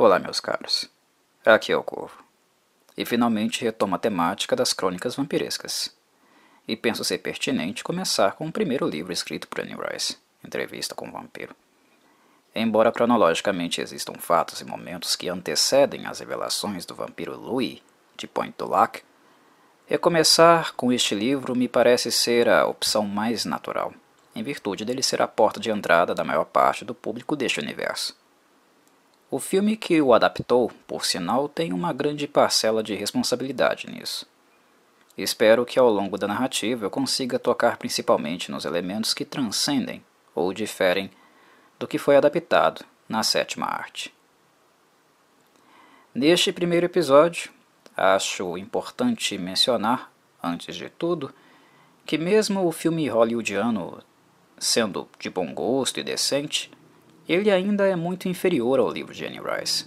Olá, meus caros. Aqui é o Corvo. E finalmente retomo a temática das crônicas vampirescas. E penso ser pertinente começar com o primeiro livro escrito por Annie Rice, Entrevista com o Vampiro. Embora cronologicamente existam fatos e momentos que antecedem as revelações do vampiro Louis de Point du Lac, recomeçar com este livro me parece ser a opção mais natural, em virtude dele ser a porta de entrada da maior parte do público deste universo o filme que o adaptou, por sinal, tem uma grande parcela de responsabilidade nisso. Espero que ao longo da narrativa eu consiga tocar principalmente nos elementos que transcendem ou diferem do que foi adaptado na sétima arte. Neste primeiro episódio, acho importante mencionar, antes de tudo, que mesmo o filme hollywoodiano sendo de bom gosto e decente, ele ainda é muito inferior ao livro de Anne Rice.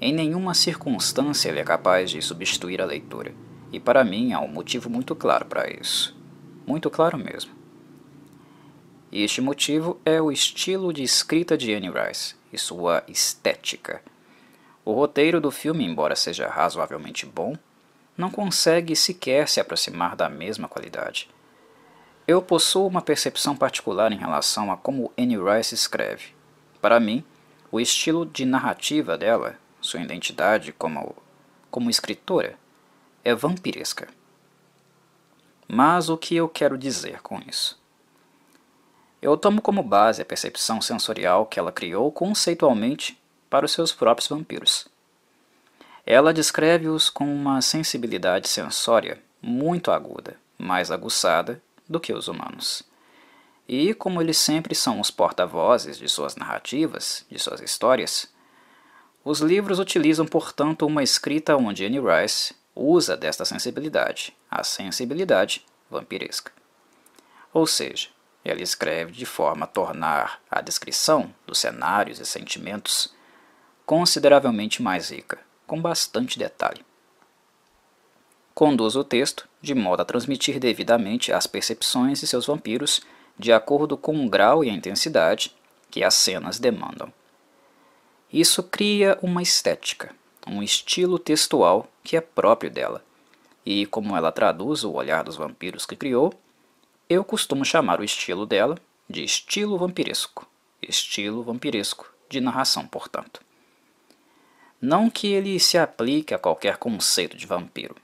Em nenhuma circunstância ele é capaz de substituir a leitura, e para mim há um motivo muito claro para isso. Muito claro mesmo. E este motivo é o estilo de escrita de Anne Rice e sua estética. O roteiro do filme, embora seja razoavelmente bom, não consegue sequer se aproximar da mesma qualidade. Eu possuo uma percepção particular em relação a como Anne Rice escreve. Para mim, o estilo de narrativa dela, sua identidade como, como escritora, é vampiresca. Mas o que eu quero dizer com isso? Eu tomo como base a percepção sensorial que ela criou conceitualmente para os seus próprios vampiros. Ela descreve-os com uma sensibilidade sensória muito aguda, mais aguçada do que os humanos. E, como eles sempre são os porta-vozes de suas narrativas, de suas histórias, os livros utilizam, portanto, uma escrita onde Anne Rice usa desta sensibilidade, a sensibilidade vampiresca. Ou seja, ela escreve de forma a tornar a descrição dos cenários e sentimentos consideravelmente mais rica, com bastante detalhe. Conduz o texto de modo a transmitir devidamente as percepções de seus vampiros de acordo com o grau e a intensidade que as cenas demandam. Isso cria uma estética, um estilo textual que é próprio dela, e como ela traduz o olhar dos vampiros que criou, eu costumo chamar o estilo dela de estilo vampiresco, estilo vampiresco de narração, portanto. Não que ele se aplique a qualquer conceito de vampiro,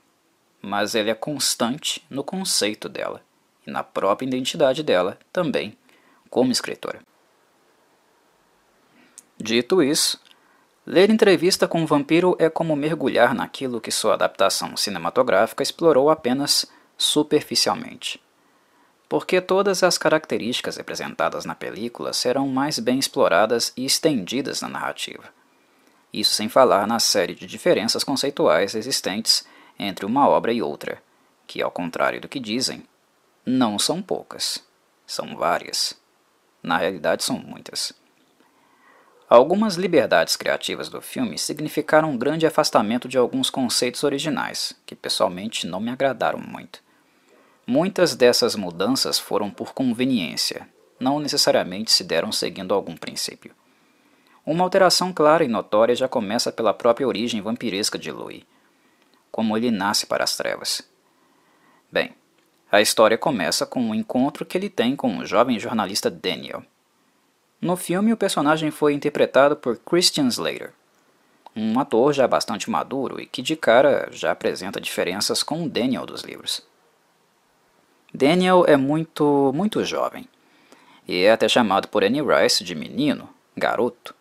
mas ele é constante no conceito dela na própria identidade dela também como escritora. Dito isso, ler entrevista com um vampiro é como mergulhar naquilo que sua adaptação cinematográfica explorou apenas superficialmente. Porque todas as características representadas na película serão mais bem exploradas e estendidas na narrativa. Isso sem falar na série de diferenças conceituais existentes entre uma obra e outra, que, ao contrário do que dizem, não são poucas, são várias. Na realidade, são muitas. Algumas liberdades criativas do filme significaram um grande afastamento de alguns conceitos originais, que pessoalmente não me agradaram muito. Muitas dessas mudanças foram por conveniência, não necessariamente se deram seguindo algum princípio. Uma alteração clara e notória já começa pela própria origem vampiresca de Louis, como ele nasce para as trevas. Bem, a história começa com um encontro que ele tem com o jovem jornalista Daniel. No filme, o personagem foi interpretado por Christian Slater, um ator já bastante maduro e que de cara já apresenta diferenças com o Daniel dos livros. Daniel é muito, muito jovem, e é até chamado por Annie Rice de menino, garoto.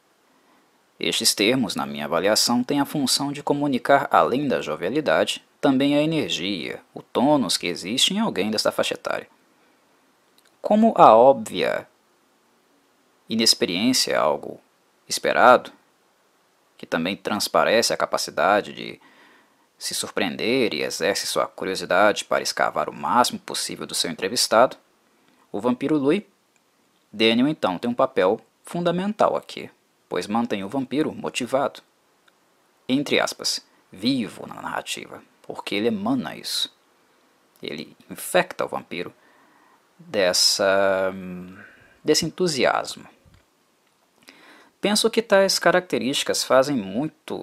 Estes termos, na minha avaliação, têm a função de comunicar, além da jovialidade, também a energia, o tônus que existe em alguém desta faixa etária. Como a óbvia inexperiência é algo esperado, que também transparece a capacidade de se surpreender e exerce sua curiosidade para escavar o máximo possível do seu entrevistado, o vampiro Lui, Daniel então tem um papel fundamental aqui, pois mantém o vampiro motivado, entre aspas, vivo na narrativa porque ele emana isso. Ele infecta o vampiro dessa, desse entusiasmo. Penso que tais características fazem muito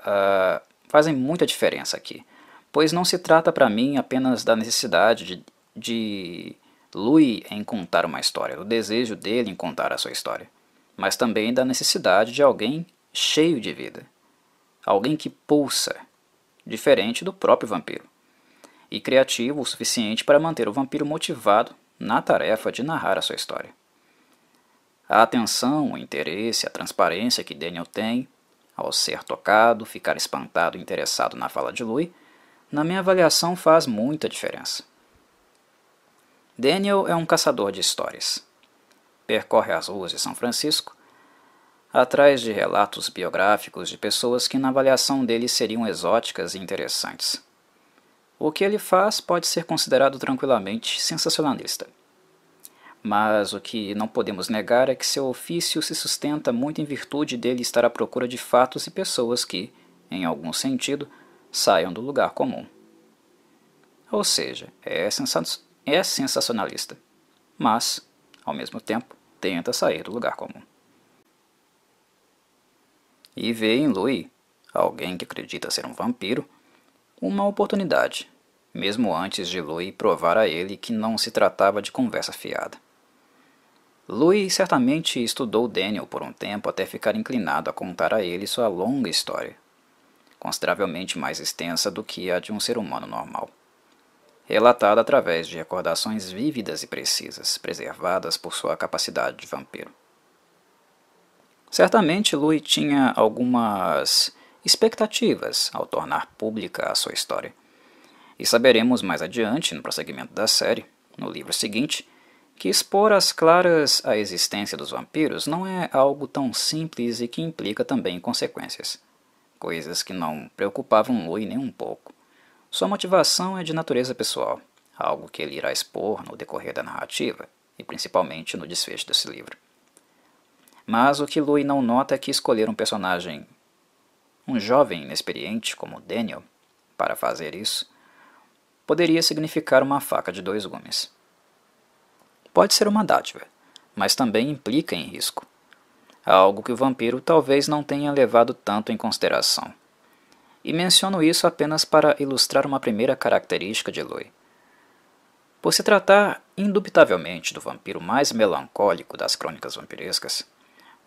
uh, fazem muita diferença aqui, pois não se trata para mim apenas da necessidade de, de Louis em contar uma história, do desejo dele em contar a sua história, mas também da necessidade de alguém cheio de vida, alguém que pulsa, diferente do próprio vampiro, e criativo o suficiente para manter o vampiro motivado na tarefa de narrar a sua história. A atenção, o interesse, a transparência que Daniel tem, ao ser tocado, ficar espantado e interessado na fala de Louis, na minha avaliação faz muita diferença. Daniel é um caçador de histórias. Percorre as ruas de São Francisco atrás de relatos biográficos de pessoas que, na avaliação dele, seriam exóticas e interessantes. O que ele faz pode ser considerado tranquilamente sensacionalista. Mas o que não podemos negar é que seu ofício se sustenta muito em virtude dele estar à procura de fatos e pessoas que, em algum sentido, saiam do lugar comum. Ou seja, é, sensa é sensacionalista, mas, ao mesmo tempo, tenta sair do lugar comum e vê em Louis, alguém que acredita ser um vampiro, uma oportunidade, mesmo antes de Louis provar a ele que não se tratava de conversa fiada. Louis certamente estudou Daniel por um tempo até ficar inclinado a contar a ele sua longa história, consideravelmente mais extensa do que a de um ser humano normal. Relatada através de recordações vívidas e precisas, preservadas por sua capacidade de vampiro. Certamente Louis tinha algumas expectativas ao tornar pública a sua história. E saberemos mais adiante, no prosseguimento da série, no livro seguinte, que expor as claras a existência dos vampiros não é algo tão simples e que implica também consequências, coisas que não preocupavam Louis nem um pouco. Sua motivação é de natureza pessoal, algo que ele irá expor no decorrer da narrativa e principalmente no desfecho desse livro mas o que Louis não nota é que escolher um personagem, um jovem inexperiente como Daniel, para fazer isso, poderia significar uma faca de dois gumes. Pode ser uma dádiva, mas também implica em risco, algo que o vampiro talvez não tenha levado tanto em consideração. E menciono isso apenas para ilustrar uma primeira característica de Louis. Por se tratar indubitavelmente do vampiro mais melancólico das crônicas vampirescas,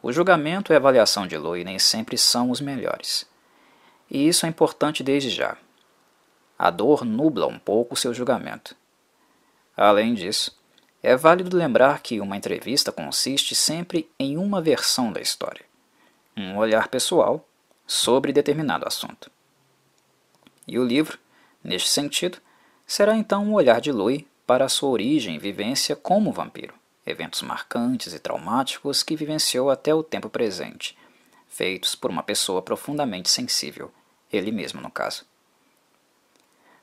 o julgamento e a avaliação de Lui nem sempre são os melhores. E isso é importante desde já. A dor nubla um pouco seu julgamento. Além disso, é válido lembrar que uma entrevista consiste sempre em uma versão da história, um olhar pessoal sobre determinado assunto. E o livro, neste sentido, será então um olhar de Lui para a sua origem e vivência como vampiro eventos marcantes e traumáticos que vivenciou até o tempo presente, feitos por uma pessoa profundamente sensível, ele mesmo no caso.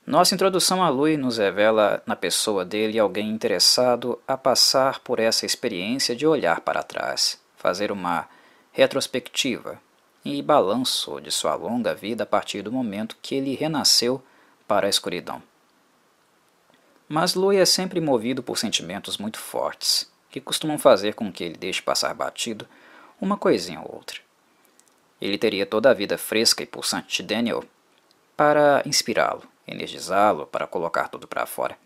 Nossa introdução a Lui nos revela na pessoa dele alguém interessado a passar por essa experiência de olhar para trás, fazer uma retrospectiva e balanço de sua longa vida a partir do momento que ele renasceu para a escuridão. Mas Lui é sempre movido por sentimentos muito fortes que costumam fazer com que ele deixe passar batido uma coisinha ou outra. Ele teria toda a vida fresca e pulsante de Daniel para inspirá-lo, energizá-lo, para colocar tudo para fora.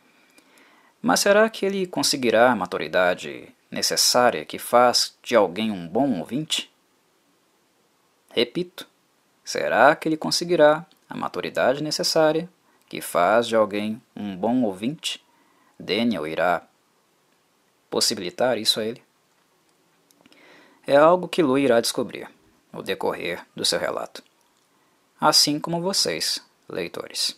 Mas será que ele conseguirá a maturidade necessária que faz de alguém um bom ouvinte? Repito, será que ele conseguirá a maturidade necessária que faz de alguém um bom ouvinte? Daniel irá possibilitar isso a ele? É algo que Lu irá descobrir no decorrer do seu relato, assim como vocês, leitores.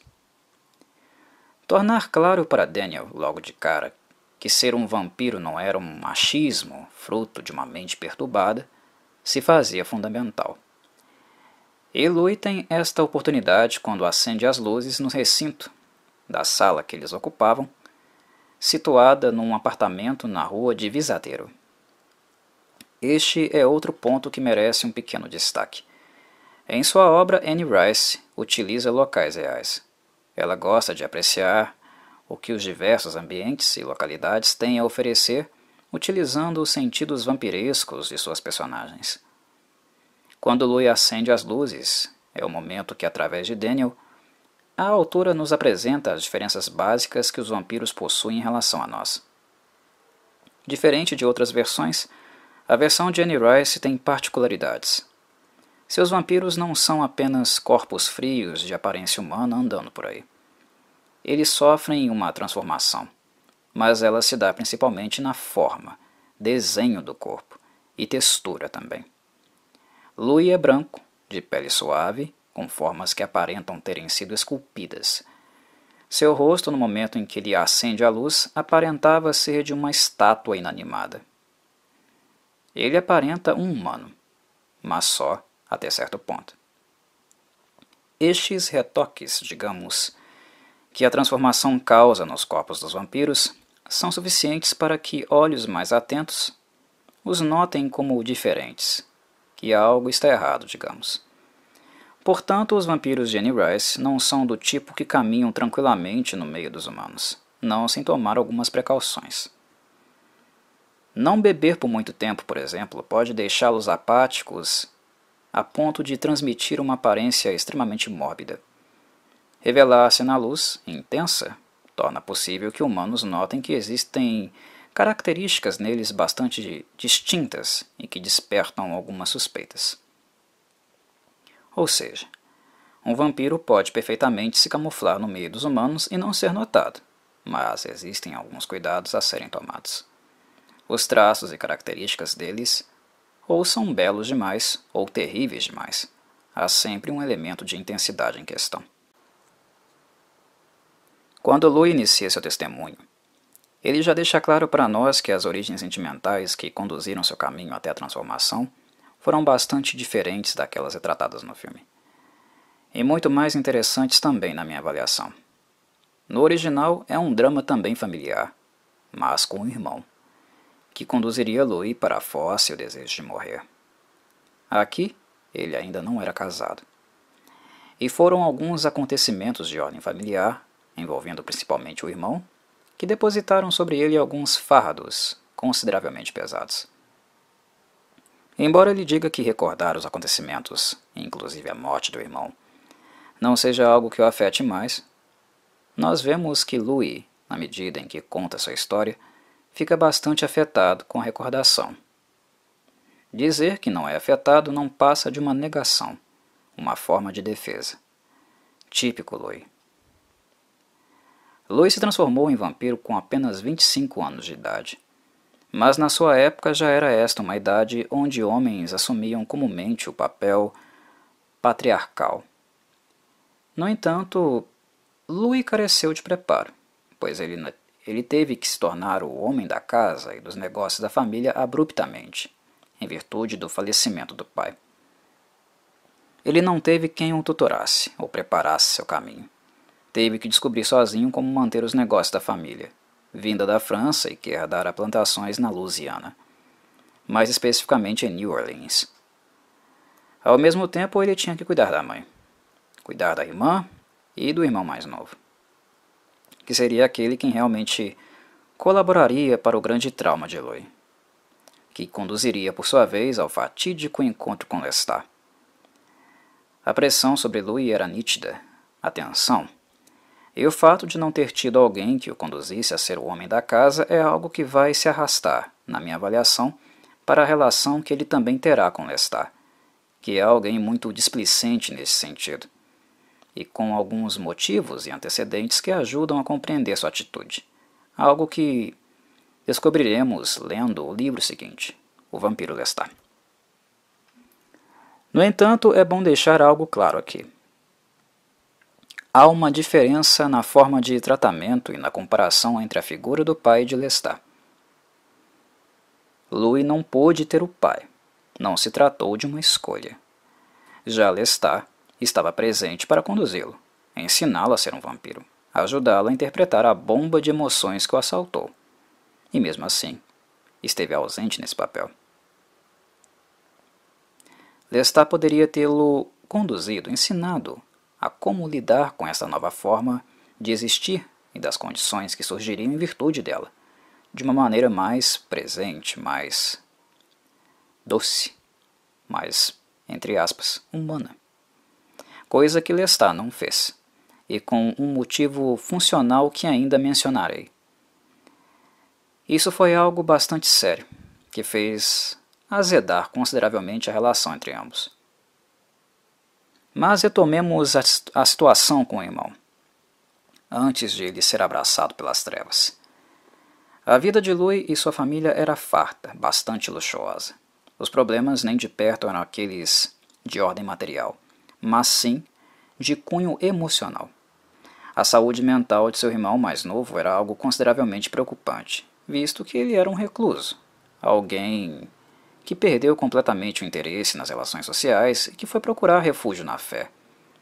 Tornar claro para Daniel, logo de cara, que ser um vampiro não era um machismo fruto de uma mente perturbada se fazia fundamental. E Louis tem esta oportunidade quando acende as luzes no recinto da sala que eles ocupavam situada num apartamento na rua de Visadeiro. Este é outro ponto que merece um pequeno destaque. Em sua obra, Anne Rice utiliza locais reais. Ela gosta de apreciar o que os diversos ambientes e localidades têm a oferecer, utilizando os sentidos vampirescos de suas personagens. Quando Louis acende as luzes, é o momento que, através de Daniel, a autora nos apresenta as diferenças básicas que os vampiros possuem em relação a nós. Diferente de outras versões, a versão de Anne Rice tem particularidades. Seus vampiros não são apenas corpos frios de aparência humana andando por aí. Eles sofrem uma transformação, mas ela se dá principalmente na forma, desenho do corpo e textura também. Louis é branco, de pele suave com formas que aparentam terem sido esculpidas. Seu rosto, no momento em que lhe acende a luz, aparentava ser de uma estátua inanimada. Ele aparenta um humano, mas só até certo ponto. Estes retoques, digamos, que a transformação causa nos corpos dos vampiros são suficientes para que olhos mais atentos os notem como diferentes, que algo está errado, digamos. Portanto, os vampiros de Annie Rice não são do tipo que caminham tranquilamente no meio dos humanos, não sem tomar algumas precauções. Não beber por muito tempo, por exemplo, pode deixá-los apáticos a ponto de transmitir uma aparência extremamente mórbida. Revelar-se na luz intensa torna possível que humanos notem que existem características neles bastante distintas e que despertam algumas suspeitas. Ou seja, um vampiro pode perfeitamente se camuflar no meio dos humanos e não ser notado, mas existem alguns cuidados a serem tomados. Os traços e características deles ou são belos demais ou terríveis demais. Há sempre um elemento de intensidade em questão. Quando Lu inicia seu testemunho, ele já deixa claro para nós que as origens sentimentais que conduziram seu caminho até a transformação foram bastante diferentes daquelas retratadas no filme. E muito mais interessantes também, na minha avaliação. No original, é um drama também familiar, mas com um irmão, que conduziria Louis para a fossa o desejo de morrer. Aqui, ele ainda não era casado. E foram alguns acontecimentos de ordem familiar, envolvendo principalmente o irmão, que depositaram sobre ele alguns fardos consideravelmente pesados. Embora ele diga que recordar os acontecimentos, inclusive a morte do irmão, não seja algo que o afete mais, nós vemos que Louis, na medida em que conta sua história, fica bastante afetado com a recordação. Dizer que não é afetado não passa de uma negação, uma forma de defesa. Típico Louis. Louis se transformou em vampiro com apenas 25 anos de idade mas na sua época já era esta uma idade onde homens assumiam comumente o papel patriarcal. No entanto, Louis careceu de preparo, pois ele, ele teve que se tornar o homem da casa e dos negócios da família abruptamente, em virtude do falecimento do pai. Ele não teve quem o tutorasse ou preparasse seu caminho. Teve que descobrir sozinho como manter os negócios da família vinda da França e que herdara plantações na Louisiana, mais especificamente em New Orleans. Ao mesmo tempo, ele tinha que cuidar da mãe, cuidar da irmã e do irmão mais novo, que seria aquele quem realmente colaboraria para o grande trauma de Eloy, que conduziria por sua vez ao fatídico encontro com Lestat. A pressão sobre Louis era nítida, a tensão, e o fato de não ter tido alguém que o conduzisse a ser o homem da casa é algo que vai se arrastar, na minha avaliação, para a relação que ele também terá com Lestat, que é alguém muito displicente nesse sentido, e com alguns motivos e antecedentes que ajudam a compreender sua atitude. Algo que descobriremos lendo o livro seguinte, O Vampiro Lestat. No entanto, é bom deixar algo claro aqui. Há uma diferença na forma de tratamento e na comparação entre a figura do pai de Lestat. Louis não pôde ter o pai. Não se tratou de uma escolha. Já Lestat estava presente para conduzi-lo, ensiná-lo a ser um vampiro, ajudá-lo a interpretar a bomba de emoções que o assaltou. E mesmo assim, esteve ausente nesse papel. Lestat poderia tê-lo conduzido, ensinado a como lidar com essa nova forma de existir e das condições que surgiriam em virtude dela, de uma maneira mais presente, mais doce, mais, entre aspas, humana. Coisa que Lestat não fez, e com um motivo funcional que ainda mencionarei. Isso foi algo bastante sério, que fez azedar consideravelmente a relação entre ambos. Mas retomemos a, a situação com o irmão, antes de ele ser abraçado pelas trevas. A vida de Lui e sua família era farta, bastante luxuosa. Os problemas nem de perto eram aqueles de ordem material, mas sim de cunho emocional. A saúde mental de seu irmão mais novo era algo consideravelmente preocupante, visto que ele era um recluso, alguém que perdeu completamente o interesse nas relações sociais e que foi procurar refúgio na fé,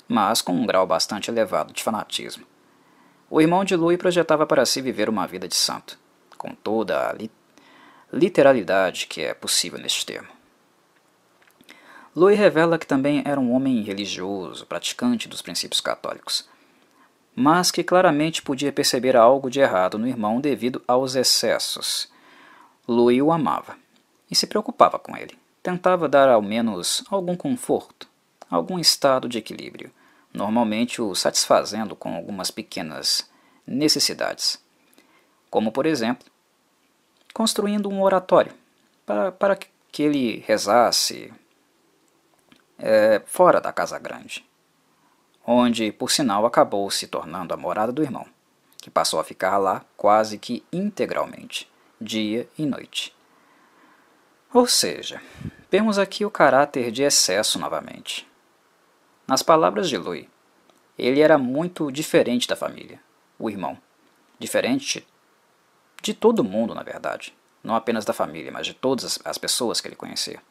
mas com um grau bastante elevado de fanatismo. O irmão de Louis projetava para si viver uma vida de santo, com toda a li literalidade que é possível neste termo. Louis revela que também era um homem religioso, praticante dos princípios católicos, mas que claramente podia perceber algo de errado no irmão devido aos excessos. Louis o amava, e se preocupava com ele. Tentava dar ao menos algum conforto, algum estado de equilíbrio, normalmente o satisfazendo com algumas pequenas necessidades, como por exemplo, construindo um oratório para, para que ele rezasse é, fora da casa grande, onde, por sinal, acabou se tornando a morada do irmão, que passou a ficar lá quase que integralmente, dia e noite. Ou seja, temos aqui o caráter de excesso novamente. Nas palavras de Louis, ele era muito diferente da família, o irmão. Diferente de todo mundo, na verdade. Não apenas da família, mas de todas as pessoas que ele conhecia.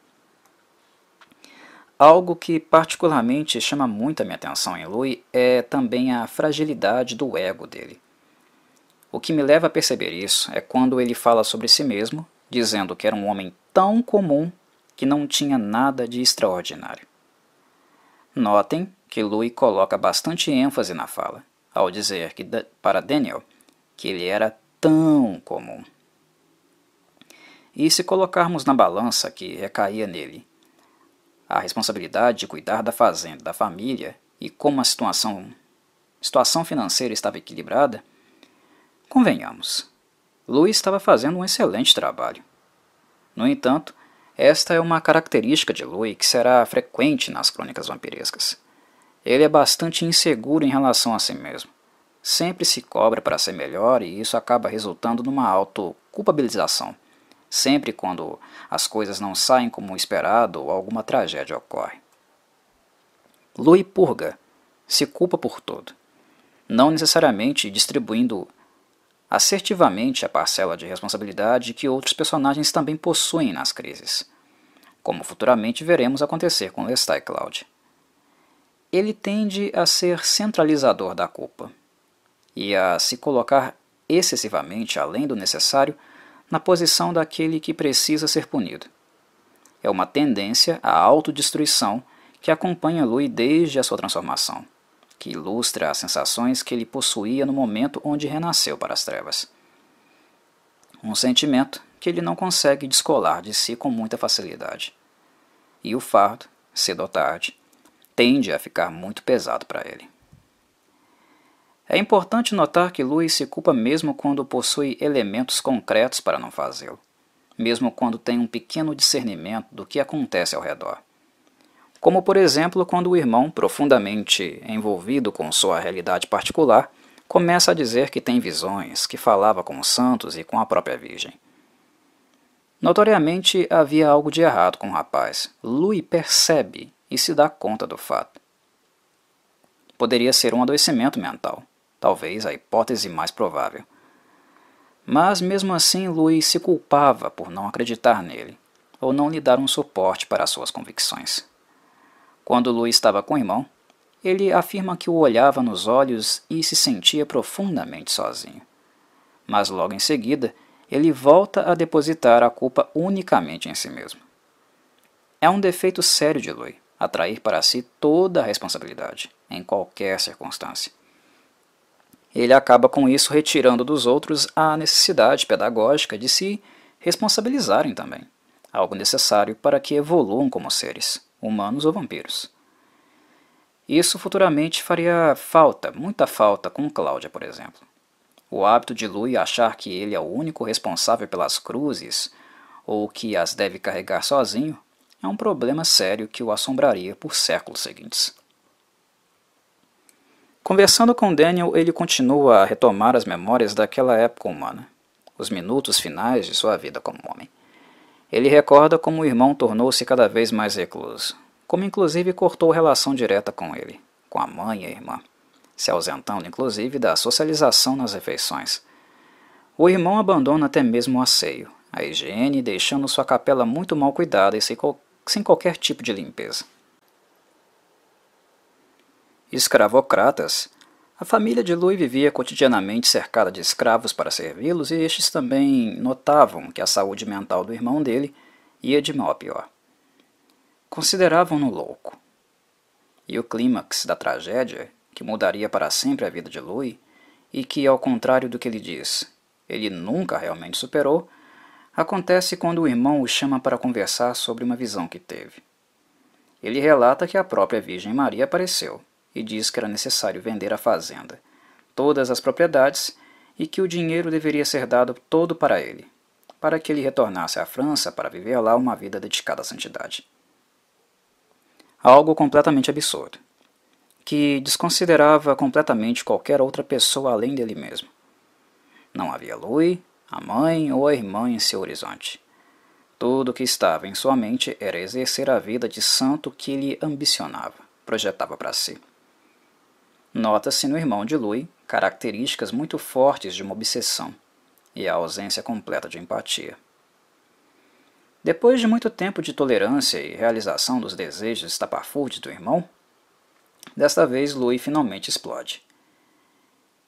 Algo que particularmente chama muito a minha atenção em Louis é também a fragilidade do ego dele. O que me leva a perceber isso é quando ele fala sobre si mesmo dizendo que era um homem tão comum que não tinha nada de extraordinário. Notem que Louis coloca bastante ênfase na fala, ao dizer que, para Daniel que ele era tão comum. E se colocarmos na balança que recaía nele a responsabilidade de cuidar da fazenda, da família e como a situação, situação financeira estava equilibrada, convenhamos, Louis estava fazendo um excelente trabalho. No entanto, esta é uma característica de Louis que será frequente nas crônicas vampirescas. Ele é bastante inseguro em relação a si mesmo. Sempre se cobra para ser melhor e isso acaba resultando numa auto-culpabilização, sempre quando as coisas não saem como esperado ou alguma tragédia ocorre. Louis purga, se culpa por tudo, não necessariamente distribuindo assertivamente a parcela de responsabilidade que outros personagens também possuem nas crises, como futuramente veremos acontecer com Lestat Cloud. Ele tende a ser centralizador da culpa e a se colocar excessivamente além do necessário na posição daquele que precisa ser punido. É uma tendência à autodestruição que acompanha Lui desde a sua transformação que ilustra as sensações que ele possuía no momento onde renasceu para as trevas. Um sentimento que ele não consegue descolar de si com muita facilidade. E o fardo, cedo ou tarde, tende a ficar muito pesado para ele. É importante notar que Louis se culpa mesmo quando possui elementos concretos para não fazê-lo, mesmo quando tem um pequeno discernimento do que acontece ao redor como por exemplo quando o irmão, profundamente envolvido com sua realidade particular, começa a dizer que tem visões, que falava com os santos e com a própria Virgem. Notoriamente havia algo de errado com o rapaz. Louis percebe e se dá conta do fato. Poderia ser um adoecimento mental, talvez a hipótese mais provável. Mas mesmo assim, Louis se culpava por não acreditar nele ou não lhe dar um suporte para suas convicções. Quando Lu estava com o irmão, ele afirma que o olhava nos olhos e se sentia profundamente sozinho. Mas logo em seguida, ele volta a depositar a culpa unicamente em si mesmo. É um defeito sério de Lui atrair para si toda a responsabilidade, em qualquer circunstância. Ele acaba com isso retirando dos outros a necessidade pedagógica de se responsabilizarem também, algo necessário para que evoluam como seres humanos ou vampiros. Isso futuramente faria falta, muita falta, com Cláudia, por exemplo. O hábito de Lui achar que ele é o único responsável pelas cruzes, ou que as deve carregar sozinho, é um problema sério que o assombraria por séculos seguintes. Conversando com Daniel, ele continua a retomar as memórias daquela época humana, os minutos finais de sua vida como homem. Ele recorda como o irmão tornou-se cada vez mais recluso, como inclusive cortou relação direta com ele, com a mãe e a irmã, se ausentando inclusive da socialização nas refeições. O irmão abandona até mesmo o asseio, a higiene, deixando sua capela muito mal cuidada e sem, sem qualquer tipo de limpeza. Escravocratas a família de Louis vivia cotidianamente cercada de escravos para servi-los e estes também notavam que a saúde mental do irmão dele ia de mal a pior. Consideravam-no louco. E o clímax da tragédia, que mudaria para sempre a vida de Louis, e que, ao contrário do que ele diz, ele nunca realmente superou, acontece quando o irmão o chama para conversar sobre uma visão que teve. Ele relata que a própria Virgem Maria apareceu e diz que era necessário vender a fazenda, todas as propriedades e que o dinheiro deveria ser dado todo para ele, para que ele retornasse à França para viver lá uma vida dedicada à santidade. Algo completamente absurdo, que desconsiderava completamente qualquer outra pessoa além dele mesmo. Não havia Louis, a mãe ou a irmã em seu horizonte. Tudo o que estava em sua mente era exercer a vida de santo que ele ambicionava, projetava para si. Nota-se no irmão de Lui características muito fortes de uma obsessão e a ausência completa de empatia. Depois de muito tempo de tolerância e realização dos desejos estapafúrdios do irmão, desta vez Lui finalmente explode.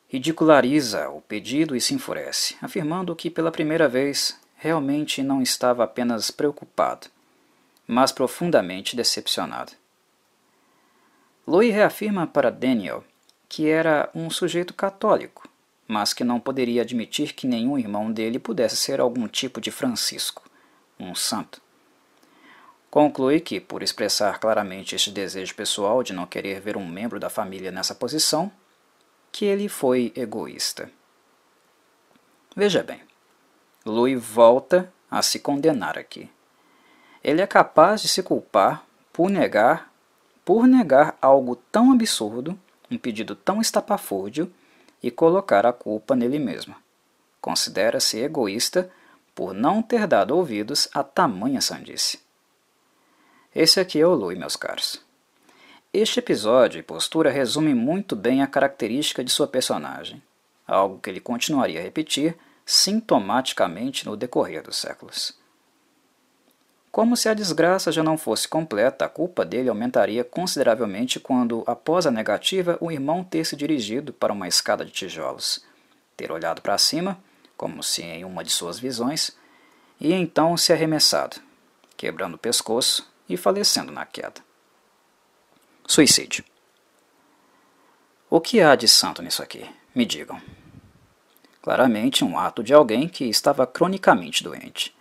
Ridiculariza o pedido e se enfurece, afirmando que pela primeira vez realmente não estava apenas preocupado, mas profundamente decepcionado. Louis reafirma para Daniel que era um sujeito católico, mas que não poderia admitir que nenhum irmão dele pudesse ser algum tipo de Francisco, um santo. Conclui que, por expressar claramente este desejo pessoal de não querer ver um membro da família nessa posição, que ele foi egoísta. Veja bem, Louis volta a se condenar aqui. Ele é capaz de se culpar por negar, por negar algo tão absurdo um pedido tão estapafúrdio e colocar a culpa nele mesmo. Considera-se egoísta por não ter dado ouvidos a tamanha sandice. Esse aqui é o Lui, meus caros. Este episódio e postura resume muito bem a característica de sua personagem, algo que ele continuaria a repetir sintomaticamente no decorrer dos séculos. Como se a desgraça já não fosse completa, a culpa dele aumentaria consideravelmente quando, após a negativa, o irmão ter se dirigido para uma escada de tijolos, ter olhado para cima, como se em uma de suas visões, e então se arremessado, quebrando o pescoço e falecendo na queda. Suicídio. O que há de santo nisso aqui? Me digam. Claramente um ato de alguém que estava cronicamente doente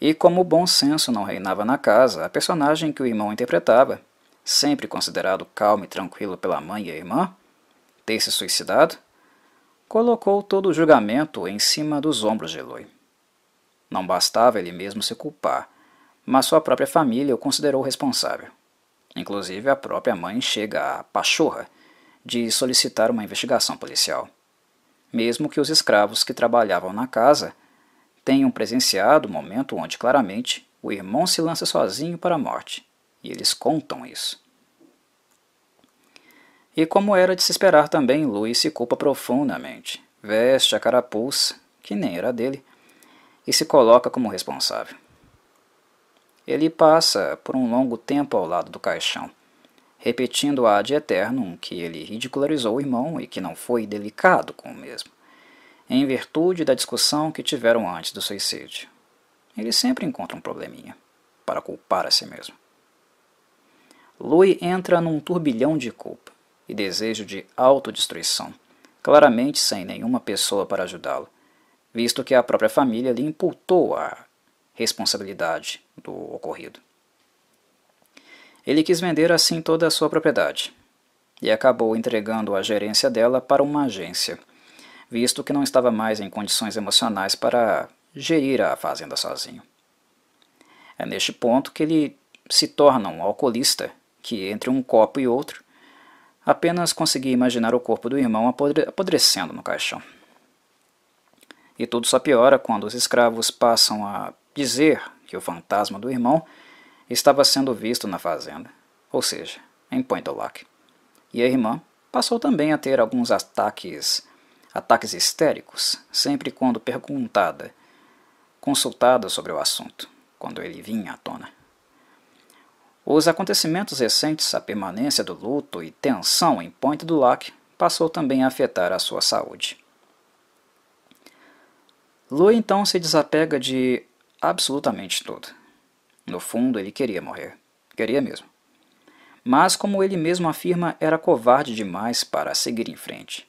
e como o bom senso não reinava na casa, a personagem que o irmão interpretava, sempre considerado calmo e tranquilo pela mãe e a irmã, ter se suicidado, colocou todo o julgamento em cima dos ombros de Eloy. Não bastava ele mesmo se culpar, mas sua própria família o considerou responsável. Inclusive, a própria mãe chega à pachorra de solicitar uma investigação policial, mesmo que os escravos que trabalhavam na casa tenham presenciado o momento onde, claramente, o irmão se lança sozinho para a morte, e eles contam isso. E como era de se esperar também, Louis se culpa profundamente, veste a carapuça, que nem era dele, e se coloca como responsável. Ele passa por um longo tempo ao lado do caixão, repetindo a ad eternum que ele ridicularizou o irmão e que não foi delicado com o mesmo em virtude da discussão que tiveram antes do suicídio. Ele sempre encontra um probleminha para culpar a si mesmo. Louis entra num turbilhão de culpa e desejo de autodestruição, claramente sem nenhuma pessoa para ajudá-lo, visto que a própria família lhe imputou a responsabilidade do ocorrido. Ele quis vender assim toda a sua propriedade e acabou entregando a gerência dela para uma agência visto que não estava mais em condições emocionais para gerir a fazenda sozinho. É neste ponto que ele se torna um alcoolista, que entre um copo e outro, apenas conseguia imaginar o corpo do irmão apodrecendo no caixão. E tudo só piora quando os escravos passam a dizer que o fantasma do irmão estava sendo visto na fazenda, ou seja, em Point Lac. E a irmã passou também a ter alguns ataques ataques histéricos sempre quando perguntada, consultada sobre o assunto, quando ele vinha à tona. Os acontecimentos recentes, a permanência do luto e tensão em Point do Lac passou também a afetar a sua saúde. Lou então se desapega de absolutamente tudo. No fundo, ele queria morrer. Queria mesmo. Mas, como ele mesmo afirma, era covarde demais para seguir em frente.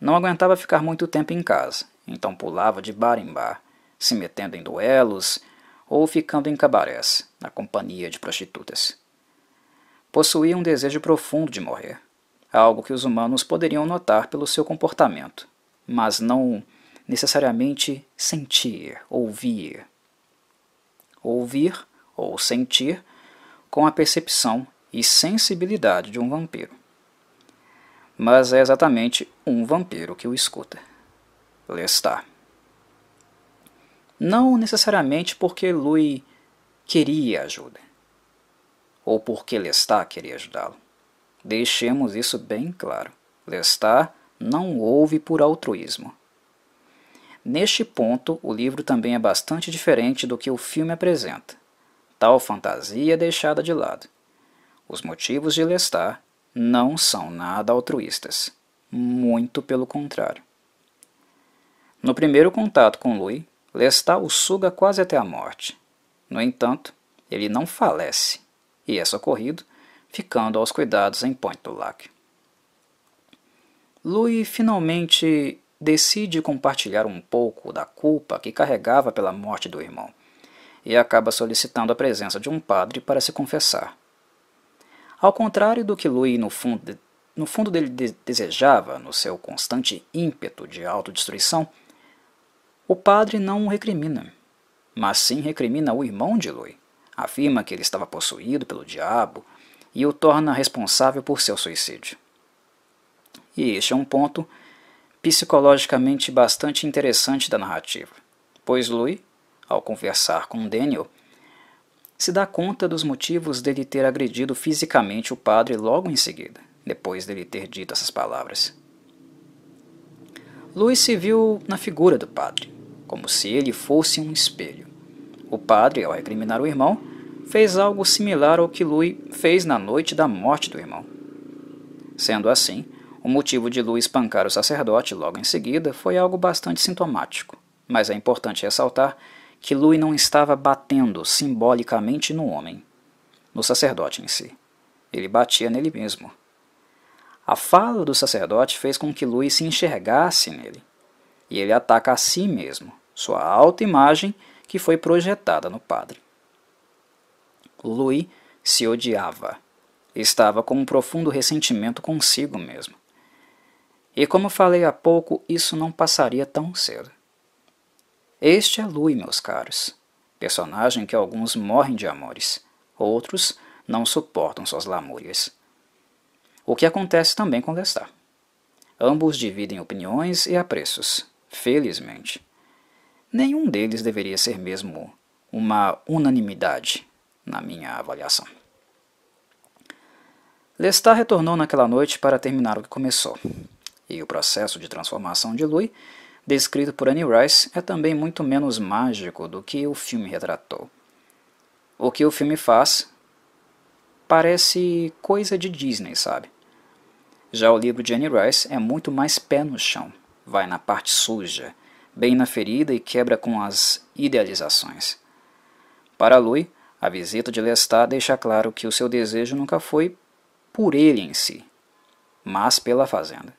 Não aguentava ficar muito tempo em casa, então pulava de bar em bar, se metendo em duelos ou ficando em cabarés, na companhia de prostitutas. Possuía um desejo profundo de morrer, algo que os humanos poderiam notar pelo seu comportamento, mas não necessariamente sentir, ouvir. Ouvir ou sentir com a percepção e sensibilidade de um vampiro mas é exatamente um vampiro que o escuta. Lestat. Não necessariamente porque Louis queria ajuda, ou porque Lestat queria ajudá-lo. Deixemos isso bem claro. Lestat não houve por altruísmo. Neste ponto, o livro também é bastante diferente do que o filme apresenta. Tal fantasia é deixada de lado. Os motivos de Lestat não são nada altruístas, muito pelo contrário. No primeiro contato com Louis, Lestat o suga quase até a morte. No entanto, ele não falece e é socorrido, ficando aos cuidados em Point du Lac. Louis finalmente decide compartilhar um pouco da culpa que carregava pela morte do irmão e acaba solicitando a presença de um padre para se confessar. Ao contrário do que Louis no fundo, no fundo dele de, desejava, no seu constante ímpeto de autodestruição, o padre não o recrimina, mas sim recrimina o irmão de Louis. Afirma que ele estava possuído pelo diabo e o torna responsável por seu suicídio. E este é um ponto psicologicamente bastante interessante da narrativa, pois Louis, ao conversar com Daniel, se dá conta dos motivos dele ter agredido fisicamente o padre logo em seguida, depois dele ter dito essas palavras. Louis se viu na figura do padre, como se ele fosse um espelho. O padre, ao recriminar o irmão, fez algo similar ao que Louis fez na noite da morte do irmão. Sendo assim, o motivo de Louis espancar o sacerdote logo em seguida foi algo bastante sintomático, mas é importante ressaltar que Lui não estava batendo simbolicamente no homem, no sacerdote em si. Ele batia nele mesmo. A fala do sacerdote fez com que Lui se enxergasse nele, e ele ataca a si mesmo, sua alta imagem que foi projetada no padre. Lui se odiava. Estava com um profundo ressentimento consigo mesmo. E como falei há pouco, isso não passaria tão cedo. Este é Lui, meus caros, personagem que alguns morrem de amores, outros não suportam suas lamúrias. O que acontece também com Lestat. Ambos dividem opiniões e apreços, felizmente. Nenhum deles deveria ser mesmo uma unanimidade, na minha avaliação. Lestat retornou naquela noite para terminar o que começou, e o processo de transformação de Lui descrito por Annie Rice, é também muito menos mágico do que o filme retratou. O que o filme faz parece coisa de Disney, sabe? Já o livro de Annie Rice é muito mais pé no chão, vai na parte suja, bem na ferida e quebra com as idealizações. Para Louis, a visita de Lestat deixa claro que o seu desejo nunca foi por ele em si, mas pela fazenda.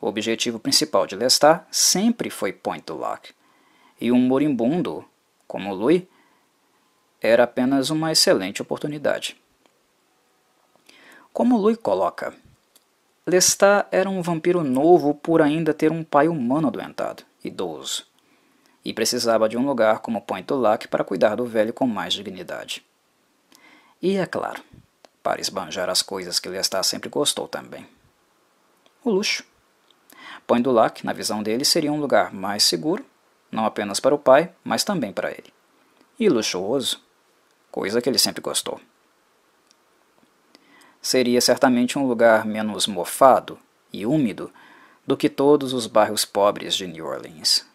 O objetivo principal de Lestat sempre foi Point du Lac, e um moribundo, como Louis, era apenas uma excelente oportunidade. Como Louis coloca, Lestat era um vampiro novo por ainda ter um pai humano adoentado, idoso, e precisava de um lugar como Point du Lac para cuidar do velho com mais dignidade. E é claro, para esbanjar as coisas que Lestat sempre gostou também. O luxo do Lac, na visão dele, seria um lugar mais seguro, não apenas para o pai, mas também para ele. E luxuoso, coisa que ele sempre gostou. Seria certamente um lugar menos mofado e úmido do que todos os bairros pobres de New Orleans,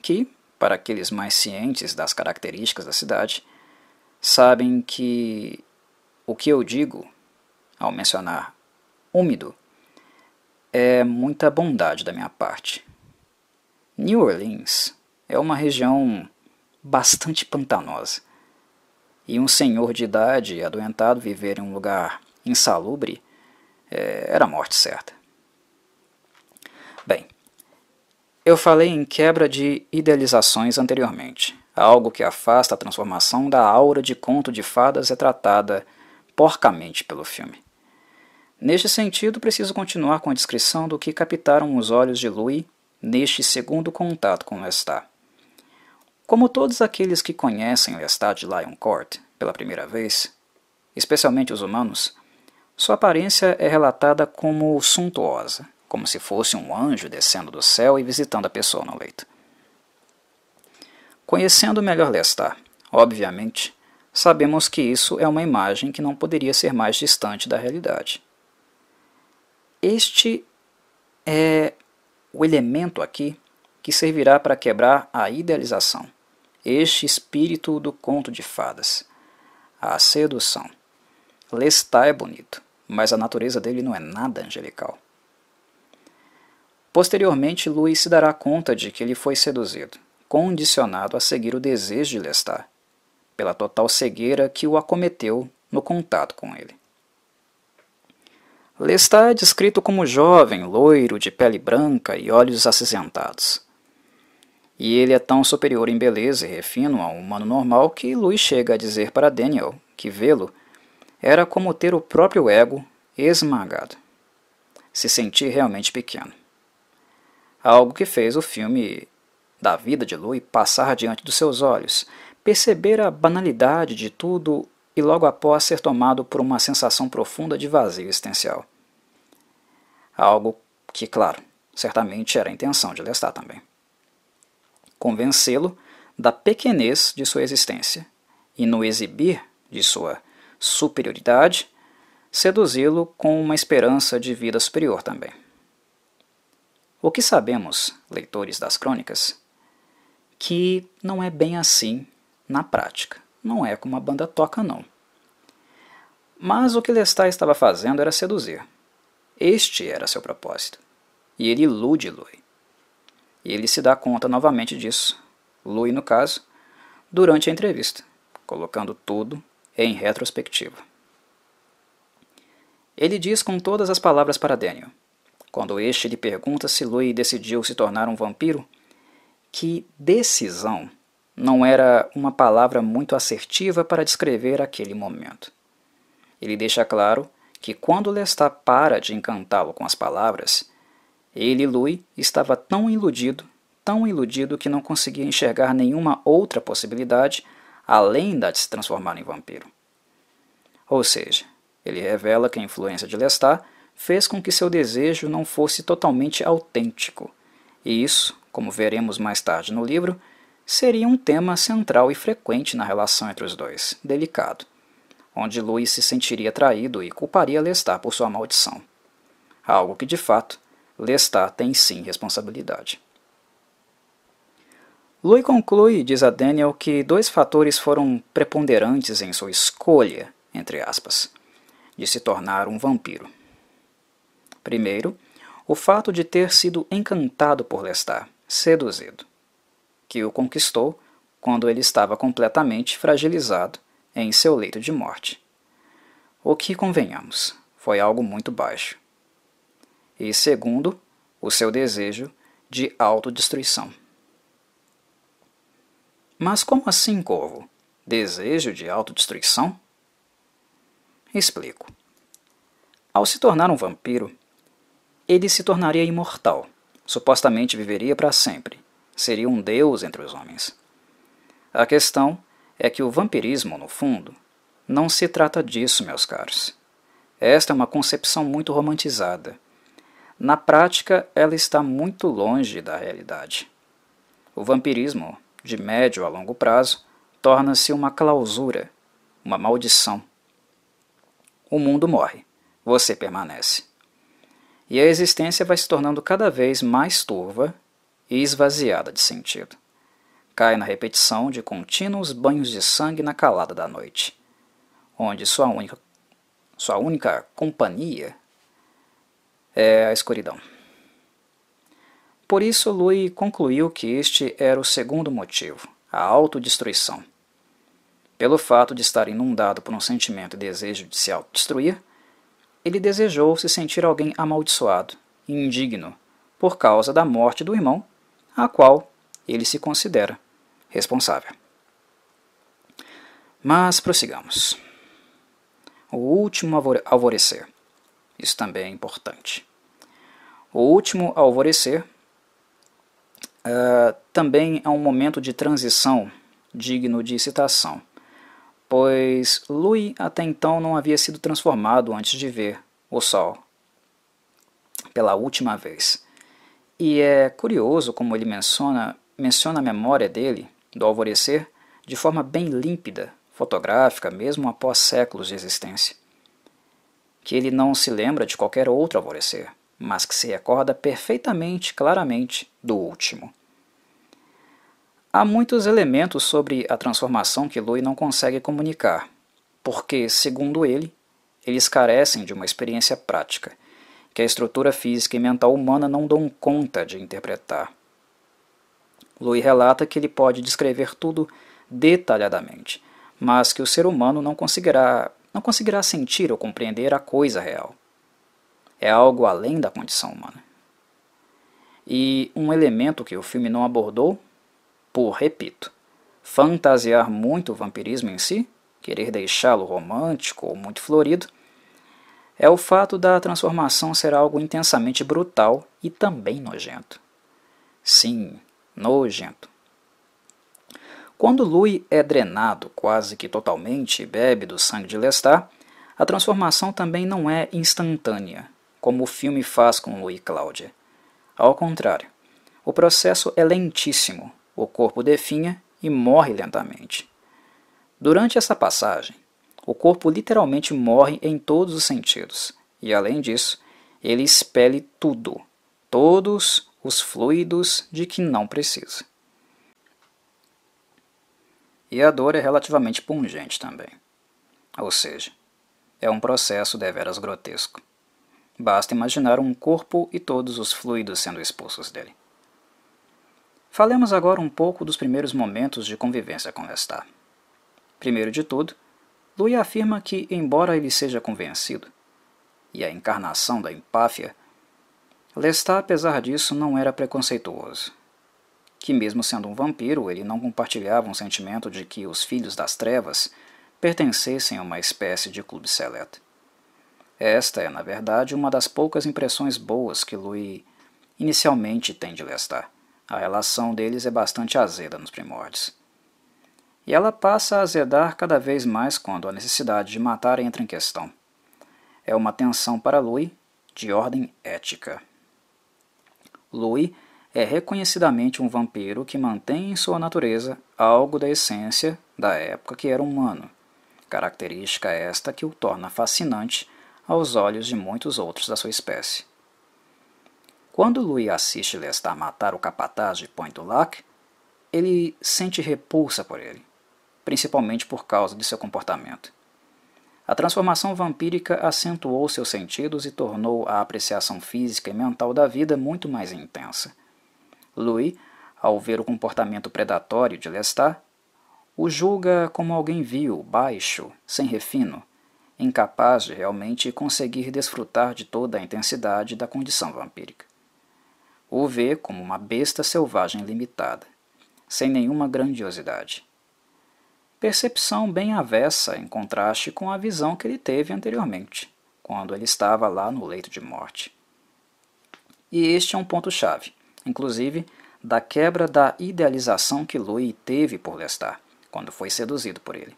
que, para aqueles mais cientes das características da cidade, sabem que o que eu digo ao mencionar úmido é muita bondade da minha parte. New Orleans é uma região bastante pantanosa. E um senhor de idade adoentado viver em um lugar insalubre é, era morte certa. Bem, eu falei em quebra de idealizações anteriormente, algo que afasta a transformação da aura de conto de fadas retratada é porcamente pelo filme. Neste sentido, preciso continuar com a descrição do que captaram os olhos de Louis neste segundo contato com Lestat. Como todos aqueles que conhecem Lestat de Lioncourt pela primeira vez, especialmente os humanos, sua aparência é relatada como suntuosa, como se fosse um anjo descendo do céu e visitando a pessoa no leito. Conhecendo melhor Lestat, obviamente, sabemos que isso é uma imagem que não poderia ser mais distante da realidade. Este é o elemento aqui que servirá para quebrar a idealização, este espírito do conto de fadas, a sedução. Lestat tá, é bonito, mas a natureza dele não é nada angelical. Posteriormente, Louis se dará conta de que ele foi seduzido, condicionado a seguir o desejo de Lestat, pela total cegueira que o acometeu no contato com ele. Lestat é descrito como jovem, loiro, de pele branca e olhos acinzentados. E ele é tão superior em beleza e refino a um humano normal que Louis chega a dizer para Daniel que vê-lo era como ter o próprio ego esmagado, se sentir realmente pequeno. Algo que fez o filme da vida de Louis passar diante dos seus olhos, perceber a banalidade de tudo e logo após ser tomado por uma sensação profunda de vazio existencial algo que, claro, certamente era a intenção de Lestat também. Convencê-lo da pequenez de sua existência e, no exibir de sua superioridade, seduzi-lo com uma esperança de vida superior também. O que sabemos, leitores das crônicas, que não é bem assim na prática. Não é como a banda toca, não. Mas o que Lestat estava fazendo era seduzir. Este era seu propósito. E ele ilude Lui. E ele se dá conta novamente disso, Lui no caso, durante a entrevista, colocando tudo em retrospectiva. Ele diz com todas as palavras para Daniel, quando este lhe pergunta se Lui decidiu se tornar um vampiro, que decisão não era uma palavra muito assertiva para descrever aquele momento. Ele deixa claro que quando Lestat para de encantá-lo com as palavras, ele, Louis, estava tão iludido, tão iludido que não conseguia enxergar nenhuma outra possibilidade além da de se transformar em vampiro. Ou seja, ele revela que a influência de Lestat fez com que seu desejo não fosse totalmente autêntico, e isso, como veremos mais tarde no livro, seria um tema central e frequente na relação entre os dois, delicado onde Louis se sentiria traído e culparia Lestat por sua maldição. Algo que, de fato, Lestat tem sim responsabilidade. Louis conclui, diz a Daniel, que dois fatores foram preponderantes em sua escolha, entre aspas, de se tornar um vampiro. Primeiro, o fato de ter sido encantado por Lestat, seduzido, que o conquistou quando ele estava completamente fragilizado em seu leito de morte. O que, convenhamos, foi algo muito baixo. E segundo, o seu desejo de autodestruição. Mas como assim, Corvo? Desejo de autodestruição? Explico. Ao se tornar um vampiro, ele se tornaria imortal, supostamente viveria para sempre, seria um deus entre os homens. A questão é que o vampirismo, no fundo, não se trata disso, meus caros. Esta é uma concepção muito romantizada. Na prática, ela está muito longe da realidade. O vampirismo, de médio a longo prazo, torna-se uma clausura, uma maldição. O mundo morre, você permanece. E a existência vai se tornando cada vez mais turva e esvaziada de sentido cai na repetição de contínuos banhos de sangue na calada da noite, onde sua única, sua única companhia é a escuridão. Por isso, Louis concluiu que este era o segundo motivo, a autodestruição. Pelo fato de estar inundado por um sentimento e desejo de se autodestruir, ele desejou se sentir alguém amaldiçoado, indigno, por causa da morte do irmão, a qual ele se considera responsável. Mas prossigamos. O último alvorecer. Isso também é importante. O último alvorecer uh, também é um momento de transição digno de citação, pois Lui até então não havia sido transformado antes de ver o sol pela última vez. E é curioso como ele menciona menciona a memória dele, do alvorecer, de forma bem límpida, fotográfica, mesmo após séculos de existência. Que ele não se lembra de qualquer outro alvorecer, mas que se recorda perfeitamente, claramente, do último. Há muitos elementos sobre a transformação que Louis não consegue comunicar, porque, segundo ele, eles carecem de uma experiência prática, que a estrutura física e mental humana não dão conta de interpretar. Louis relata que ele pode descrever tudo detalhadamente, mas que o ser humano não conseguirá, não conseguirá sentir ou compreender a coisa real. É algo além da condição humana. E um elemento que o filme não abordou, por repito, fantasiar muito o vampirismo em si, querer deixá-lo romântico ou muito florido, é o fato da transformação ser algo intensamente brutal e também nojento. Sim, nojento. Quando Louis é drenado quase que totalmente e bebe do sangue de Lestat, a transformação também não é instantânea, como o filme faz com Louis Cláudia. Ao contrário, o processo é lentíssimo, o corpo definha e morre lentamente. Durante essa passagem, o corpo literalmente morre em todos os sentidos, e além disso, ele expele tudo, todos os fluidos de que não precisa. E a dor é relativamente pungente também. Ou seja, é um processo deveras grotesco. Basta imaginar um corpo e todos os fluidos sendo expulsos dele. Falemos agora um pouco dos primeiros momentos de convivência com Lestat. Primeiro de tudo, Louis afirma que, embora ele seja convencido, e a encarnação da empáfia Lestat, apesar disso, não era preconceituoso. Que, mesmo sendo um vampiro, ele não compartilhava um sentimento de que os filhos das trevas pertencessem a uma espécie de clube seleto. Esta é, na verdade, uma das poucas impressões boas que Louis inicialmente tem de Lestat. A relação deles é bastante azeda nos primórdios. E ela passa a azedar cada vez mais quando a necessidade de matar entra em questão. É uma tensão para Louis de ordem ética. Louis é reconhecidamente um vampiro que mantém em sua natureza algo da essência da época que era humano, característica esta que o torna fascinante aos olhos de muitos outros da sua espécie. Quando Louis assiste Lestat matar o capataz de Point du Lac, ele sente repulsa por ele, principalmente por causa de seu comportamento. A transformação vampírica acentuou seus sentidos e tornou a apreciação física e mental da vida muito mais intensa. Louis, ao ver o comportamento predatório de Lestat, o julga como alguém vil, baixo, sem refino, incapaz de realmente conseguir desfrutar de toda a intensidade da condição vampírica. O vê como uma besta selvagem limitada, sem nenhuma grandiosidade percepção bem avessa em contraste com a visão que ele teve anteriormente, quando ele estava lá no leito de morte. E este é um ponto-chave, inclusive da quebra da idealização que Louis teve por Lestat, quando foi seduzido por ele.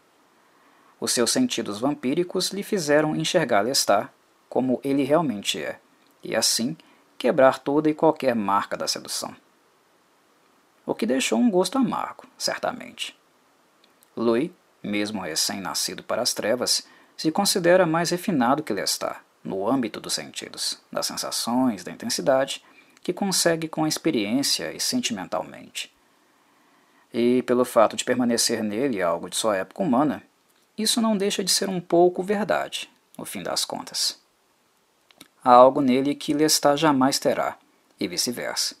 Os seus sentidos vampíricos lhe fizeram enxergar Lestat como ele realmente é, e assim quebrar toda e qualquer marca da sedução. O que deixou um gosto amargo, certamente. Lui, mesmo recém-nascido para as trevas, se considera mais refinado que Lestat, no âmbito dos sentidos, das sensações, da intensidade, que consegue com a experiência e sentimentalmente. E pelo fato de permanecer nele algo de sua época humana, isso não deixa de ser um pouco verdade, no fim das contas. Há algo nele que Lestat jamais terá, e vice-versa.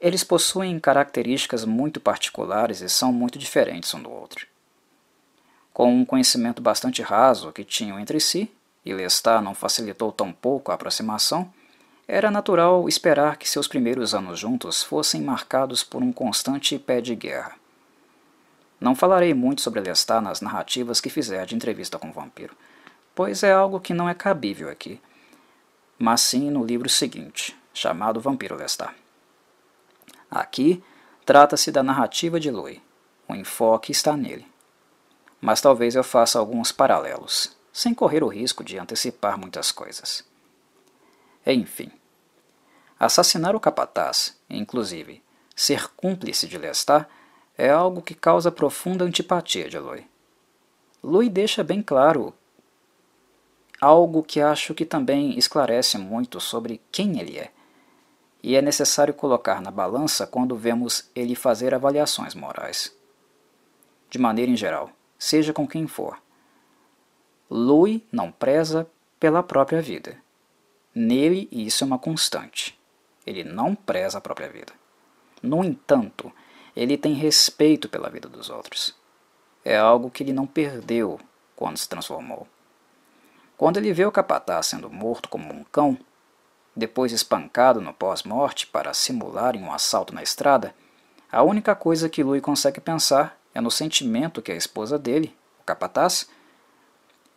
Eles possuem características muito particulares e são muito diferentes um do outro. Com um conhecimento bastante raso que tinham entre si, e Lestat não facilitou tão pouco a aproximação, era natural esperar que seus primeiros anos juntos fossem marcados por um constante pé de guerra. Não falarei muito sobre Lestat nas narrativas que fizer de entrevista com o vampiro, pois é algo que não é cabível aqui, mas sim no livro seguinte, chamado Vampiro Lestat. Aqui, trata-se da narrativa de Louis. O enfoque está nele. Mas talvez eu faça alguns paralelos, sem correr o risco de antecipar muitas coisas. Enfim, assassinar o capataz, inclusive ser cúmplice de Lestat, é algo que causa profunda antipatia de Louis. Louis deixa bem claro algo que acho que também esclarece muito sobre quem ele é e é necessário colocar na balança quando vemos ele fazer avaliações morais. De maneira em geral, seja com quem for, Louis não preza pela própria vida. Nele, isso é uma constante. Ele não preza a própria vida. No entanto, ele tem respeito pela vida dos outros. É algo que ele não perdeu quando se transformou. Quando ele vê o capataz sendo morto como um cão, depois espancado no pós-morte para simular um assalto na estrada, a única coisa que Louis consegue pensar é no sentimento que a esposa dele, o capataz,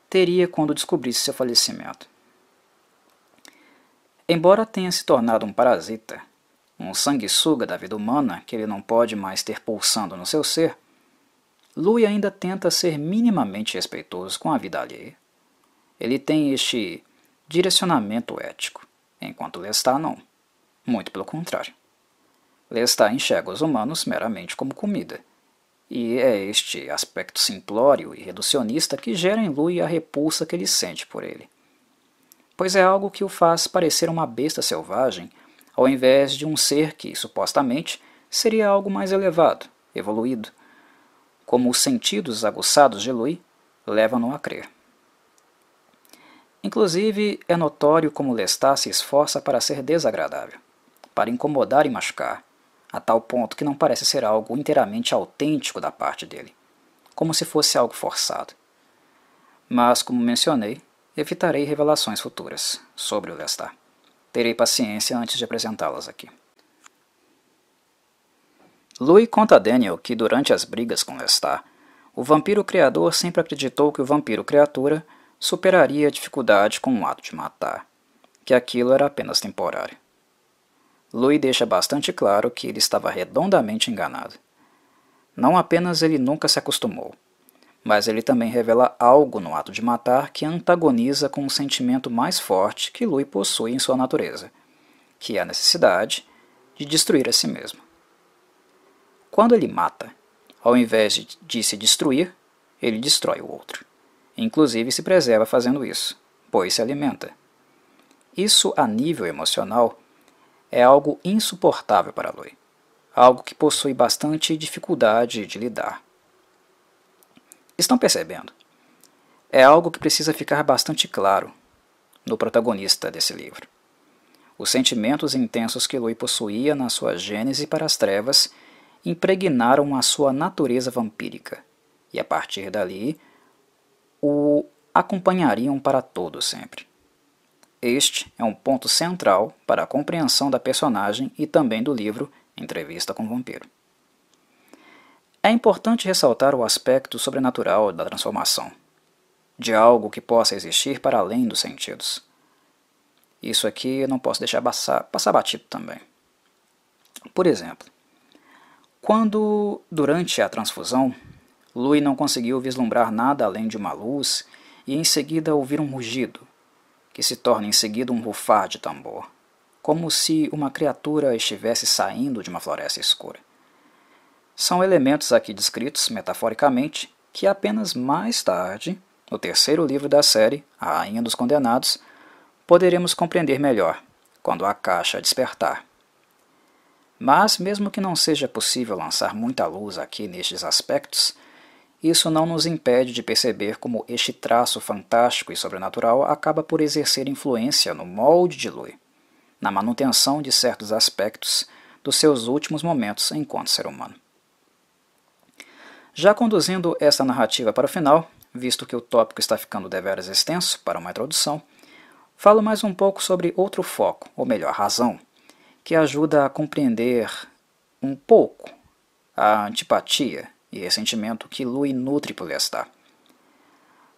teria quando descobrisse seu falecimento. Embora tenha se tornado um parasita, um sanguessuga da vida humana que ele não pode mais ter pulsando no seu ser, Louis ainda tenta ser minimamente respeitoso com a vida alheia. Ele tem este direcionamento ético enquanto Lestat não. Muito pelo contrário. Lestat enxerga os humanos meramente como comida, e é este aspecto simplório e reducionista que gera em Lui a repulsa que ele sente por ele. Pois é algo que o faz parecer uma besta selvagem, ao invés de um ser que, supostamente, seria algo mais elevado, evoluído, como os sentidos aguçados de Lui levam-no a crer. Inclusive, é notório como Lestat se esforça para ser desagradável, para incomodar e machucar, a tal ponto que não parece ser algo inteiramente autêntico da parte dele, como se fosse algo forçado. Mas, como mencionei, evitarei revelações futuras sobre o Lestat. Terei paciência antes de apresentá-las aqui. Louis conta a Daniel que, durante as brigas com Lestat, o vampiro criador sempre acreditou que o vampiro criatura superaria a dificuldade com o ato de matar, que aquilo era apenas temporário. Louis deixa bastante claro que ele estava redondamente enganado. Não apenas ele nunca se acostumou, mas ele também revela algo no ato de matar que antagoniza com o um sentimento mais forte que Louis possui em sua natureza, que é a necessidade de destruir a si mesmo. Quando ele mata, ao invés de se destruir, ele destrói o outro. Inclusive se preserva fazendo isso, pois se alimenta. Isso a nível emocional é algo insuportável para Lui, algo que possui bastante dificuldade de lidar. Estão percebendo? É algo que precisa ficar bastante claro no protagonista desse livro. Os sentimentos intensos que Lui possuía na sua gênese para as trevas impregnaram a sua natureza vampírica, e a partir dali o acompanhariam para todo sempre. Este é um ponto central para a compreensão da personagem e também do livro Entrevista com o Vampiro. É importante ressaltar o aspecto sobrenatural da transformação, de algo que possa existir para além dos sentidos. Isso aqui eu não posso deixar passar, passar batido também. Por exemplo, quando, durante a transfusão, Louis não conseguiu vislumbrar nada além de uma luz e em seguida ouvir um rugido, que se torna em seguida um rufar de tambor, como se uma criatura estivesse saindo de uma floresta escura. São elementos aqui descritos metaforicamente que apenas mais tarde, no terceiro livro da série, A Rainha dos Condenados, poderemos compreender melhor, quando a caixa despertar. Mas, mesmo que não seja possível lançar muita luz aqui nestes aspectos, isso não nos impede de perceber como este traço fantástico e sobrenatural acaba por exercer influência no molde de Louis, na manutenção de certos aspectos dos seus últimos momentos enquanto ser humano. Já conduzindo esta narrativa para o final, visto que o tópico está ficando deveras extenso para uma introdução, falo mais um pouco sobre outro foco, ou melhor, razão, que ajuda a compreender um pouco a antipatia e ressentimento é que Louis nutre por Lestat.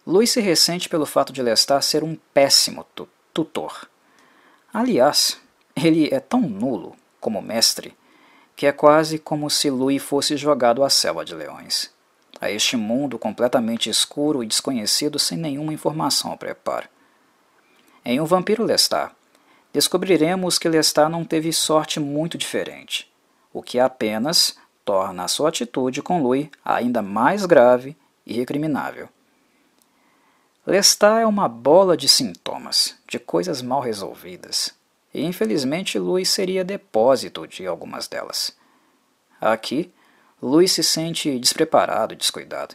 Louis se ressente pelo fato de Lestat ser um péssimo tu tutor. Aliás, ele é tão nulo como mestre que é quase como se Louis fosse jogado à selva de leões, a este mundo completamente escuro e desconhecido sem nenhuma informação ao preparo. Em O um Vampiro Lestat, descobriremos que Lestat não teve sorte muito diferente, o que apenas torna a sua atitude com Lui ainda mais grave e recriminável. Lestat é uma bola de sintomas, de coisas mal resolvidas, e infelizmente Lui seria depósito de algumas delas. Aqui, Lui se sente despreparado e descuidado,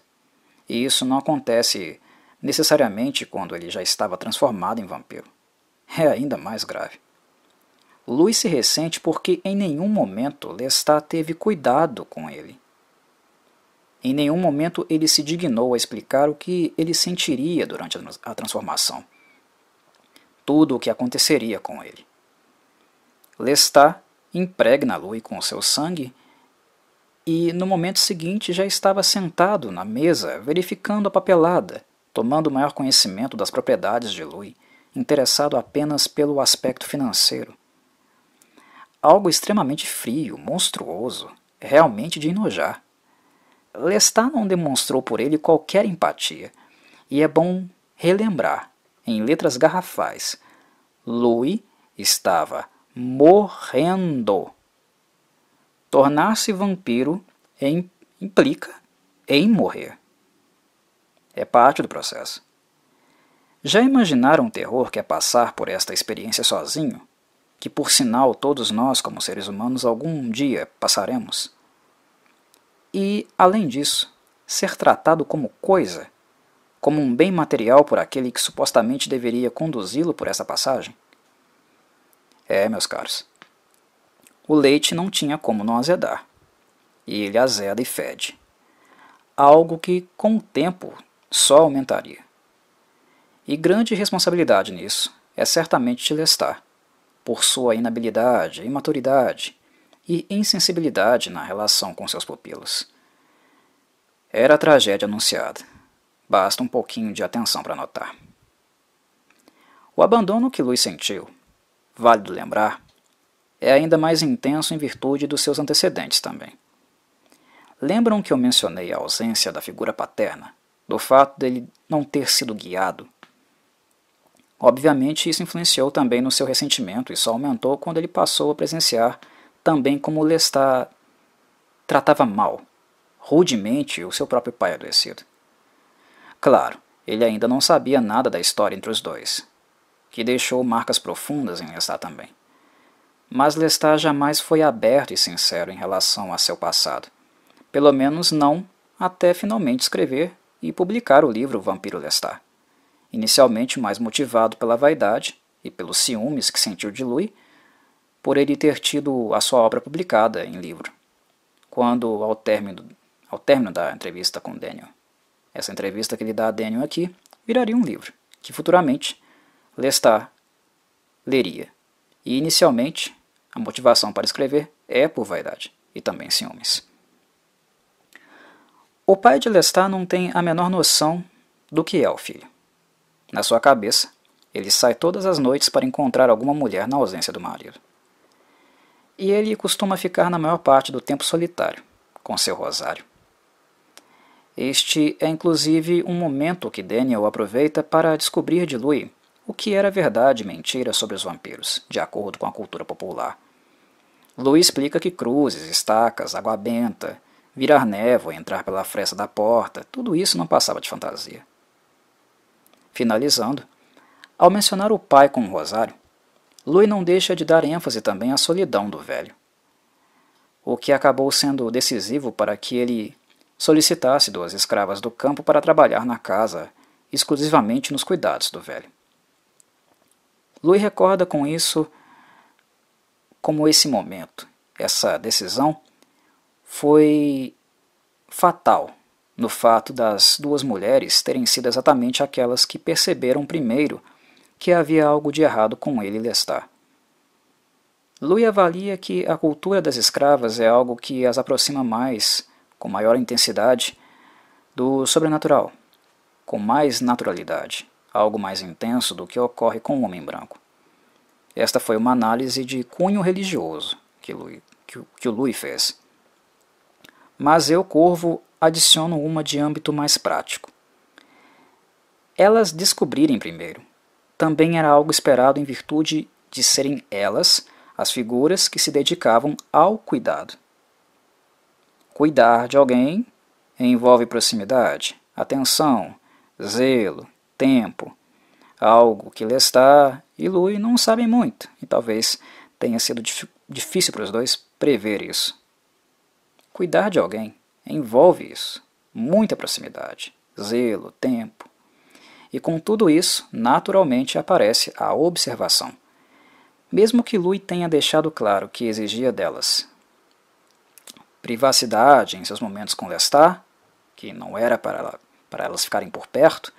e isso não acontece necessariamente quando ele já estava transformado em vampiro. É ainda mais grave. Louis se ressente porque em nenhum momento Lestat teve cuidado com ele. Em nenhum momento ele se dignou a explicar o que ele sentiria durante a transformação. Tudo o que aconteceria com ele. Lestat impregna Louis com seu sangue e, no momento seguinte, já estava sentado na mesa, verificando a papelada, tomando maior conhecimento das propriedades de Louis, interessado apenas pelo aspecto financeiro. Algo extremamente frio, monstruoso, realmente de enojar. Lestat não demonstrou por ele qualquer empatia, e é bom relembrar, em letras garrafais, Louis estava morrendo. Tornar-se vampiro implica em morrer. É parte do processo. Já imaginaram o terror que é passar por esta experiência sozinho? que por sinal todos nós, como seres humanos, algum dia passaremos. E, além disso, ser tratado como coisa, como um bem material por aquele que supostamente deveria conduzi-lo por essa passagem? É, meus caros. O leite não tinha como não azedar, e ele azeda e fede. Algo que, com o tempo, só aumentaria. E grande responsabilidade nisso é certamente lestar por sua inabilidade, imaturidade e insensibilidade na relação com seus pupilos. Era a tragédia anunciada. Basta um pouquinho de atenção para notar. O abandono que Luiz sentiu, válido lembrar, é ainda mais intenso em virtude dos seus antecedentes também. Lembram que eu mencionei a ausência da figura paterna, do fato dele não ter sido guiado Obviamente, isso influenciou também no seu ressentimento e só aumentou quando ele passou a presenciar também como Lestat tratava mal, rudemente, o seu próprio pai adoecido. Claro, ele ainda não sabia nada da história entre os dois, que deixou marcas profundas em Lestat também. Mas Lestat jamais foi aberto e sincero em relação a seu passado, pelo menos não até finalmente escrever e publicar o livro Vampiro Lestat inicialmente mais motivado pela vaidade e pelos ciúmes que sentiu de Louis, por ele ter tido a sua obra publicada em livro, quando ao término, ao término da entrevista com Daniel. Essa entrevista que ele dá a Daniel aqui viraria um livro, que futuramente Lestat leria. E inicialmente, a motivação para escrever é por vaidade e também ciúmes. O pai de Lestat não tem a menor noção do que é o filho. Na sua cabeça, ele sai todas as noites para encontrar alguma mulher na ausência do marido. E ele costuma ficar na maior parte do tempo solitário, com seu rosário. Este é inclusive um momento que Daniel aproveita para descobrir de Louis o que era verdade e mentira sobre os vampiros, de acordo com a cultura popular. Louis explica que cruzes, estacas, água benta, virar névoa, entrar pela fresta da porta, tudo isso não passava de fantasia. Finalizando, ao mencionar o pai com o rosário, Louis não deixa de dar ênfase também à solidão do velho, o que acabou sendo decisivo para que ele solicitasse duas escravas do campo para trabalhar na casa, exclusivamente nos cuidados do velho. Louis recorda com isso como esse momento, essa decisão, foi fatal no fato das duas mulheres terem sido exatamente aquelas que perceberam primeiro que havia algo de errado com ele Lestat. Louis avalia que a cultura das escravas é algo que as aproxima mais, com maior intensidade, do sobrenatural, com mais naturalidade, algo mais intenso do que ocorre com o homem branco. Esta foi uma análise de cunho religioso que, Louis, que, que o Louis fez. Mas eu, Corvo, adiciono uma de âmbito mais prático. Elas descobrirem primeiro. Também era algo esperado em virtude de serem elas as figuras que se dedicavam ao cuidado. Cuidar de alguém envolve proximidade, atenção, zelo, tempo, algo que está e Lui não sabem muito, e talvez tenha sido difícil para os dois prever isso. Cuidar de alguém envolve isso, muita proximidade, zelo, tempo. E com tudo isso, naturalmente aparece a observação, mesmo que Lui tenha deixado claro que exigia delas privacidade em seus momentos com Lestar, que não era para, ela, para elas ficarem por perto,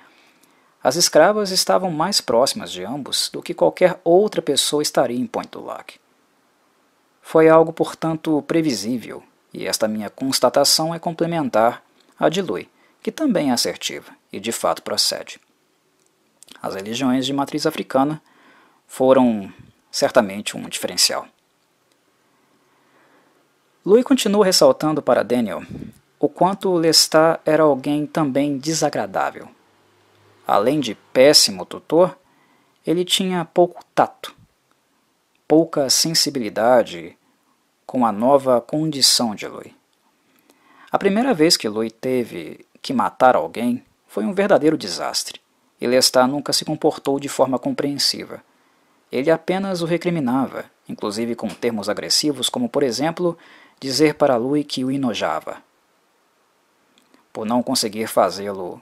as escravas estavam mais próximas de ambos do que qualquer outra pessoa estaria em Point du Lac. Foi algo, portanto, previsível e esta minha constatação é complementar à de Lui, que também é assertiva e de fato procede. As religiões de matriz africana foram certamente um diferencial. Louis continua ressaltando para Daniel o quanto Lestat era alguém também desagradável. Além de péssimo tutor, ele tinha pouco tato, pouca sensibilidade com a nova condição de Lui. A primeira vez que Lui teve que matar alguém foi um verdadeiro desastre. Elestat nunca se comportou de forma compreensiva. Ele apenas o recriminava, inclusive com termos agressivos, como por exemplo, dizer para Lui que o enojava, por não conseguir fazê-lo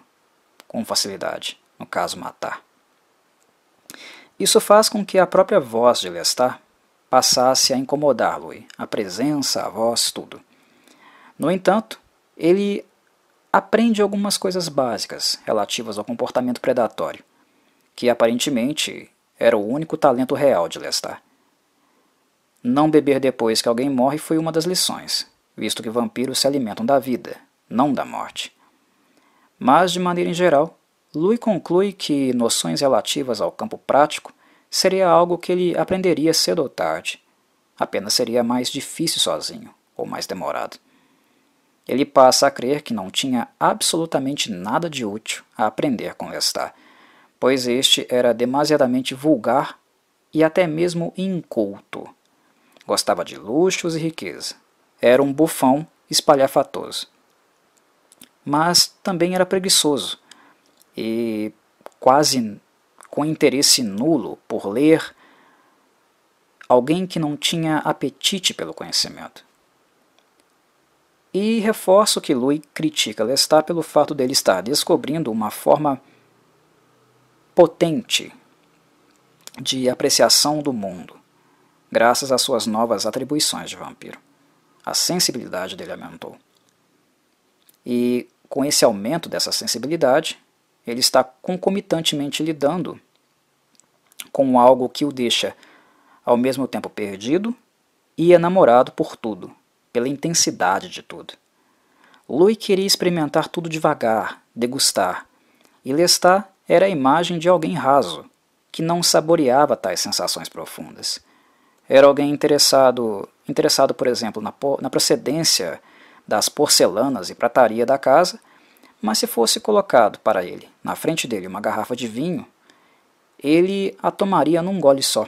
com facilidade, no caso matar. Isso faz com que a própria voz de Lestat passasse a incomodá-lo, a presença, a voz, tudo. No entanto, ele aprende algumas coisas básicas relativas ao comportamento predatório, que aparentemente era o único talento real de Lestar. Não beber depois que alguém morre foi uma das lições, visto que vampiros se alimentam da vida, não da morte. Mas, de maneira em geral, Lui conclui que noções relativas ao campo prático seria algo que ele aprenderia cedo ou tarde. Apenas seria mais difícil sozinho, ou mais demorado. Ele passa a crer que não tinha absolutamente nada de útil a aprender com Lestat, pois este era demasiadamente vulgar e até mesmo inculto. Gostava de luxos e riqueza. Era um bufão espalhafatoso. Mas também era preguiçoso e quase com interesse nulo por ler, alguém que não tinha apetite pelo conhecimento. E reforço que Louis critica Lestat pelo fato dele estar descobrindo uma forma potente de apreciação do mundo, graças às suas novas atribuições de vampiro. A sensibilidade dele aumentou. E com esse aumento dessa sensibilidade, ele está concomitantemente lidando com algo que o deixa ao mesmo tempo perdido e enamorado por tudo, pela intensidade de tudo. Louis queria experimentar tudo devagar, degustar, e Lestat era a imagem de alguém raso, que não saboreava tais sensações profundas. Era alguém interessado, interessado, por exemplo, na, na procedência das porcelanas e prataria da casa, mas se fosse colocado para ele, na frente dele, uma garrafa de vinho, ele a tomaria num gole só.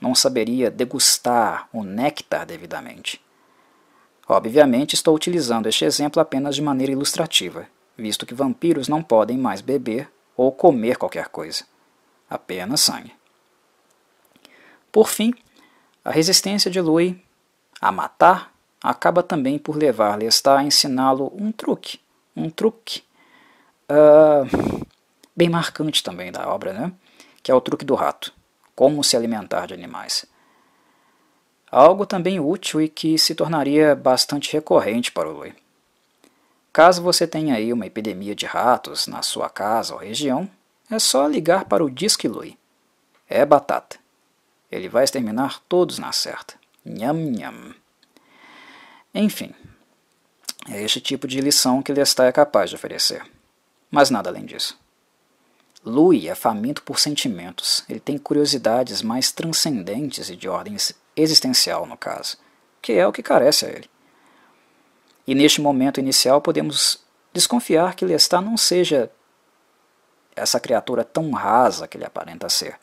Não saberia degustar o néctar devidamente. Obviamente, estou utilizando este exemplo apenas de maneira ilustrativa, visto que vampiros não podem mais beber ou comer qualquer coisa, apenas sangue. Por fim, a resistência de Louis a matar acaba também por levar Lestat a ensiná-lo um truque, um truque uh, bem marcante também da obra, né? que é o truque do rato, como se alimentar de animais. Algo também útil e que se tornaria bastante recorrente para o Lui. Caso você tenha aí uma epidemia de ratos na sua casa ou região, é só ligar para o Disque Lui. É batata. Ele vai exterminar todos na certa. Nham nham. Enfim, é este tipo de lição que ele é capaz de oferecer. Mas nada além disso. Louis é faminto por sentimentos. Ele tem curiosidades mais transcendentes e de ordem existencial, no caso, que é o que carece a ele. E neste momento inicial podemos desconfiar que Lestat não seja essa criatura tão rasa que ele aparenta ser.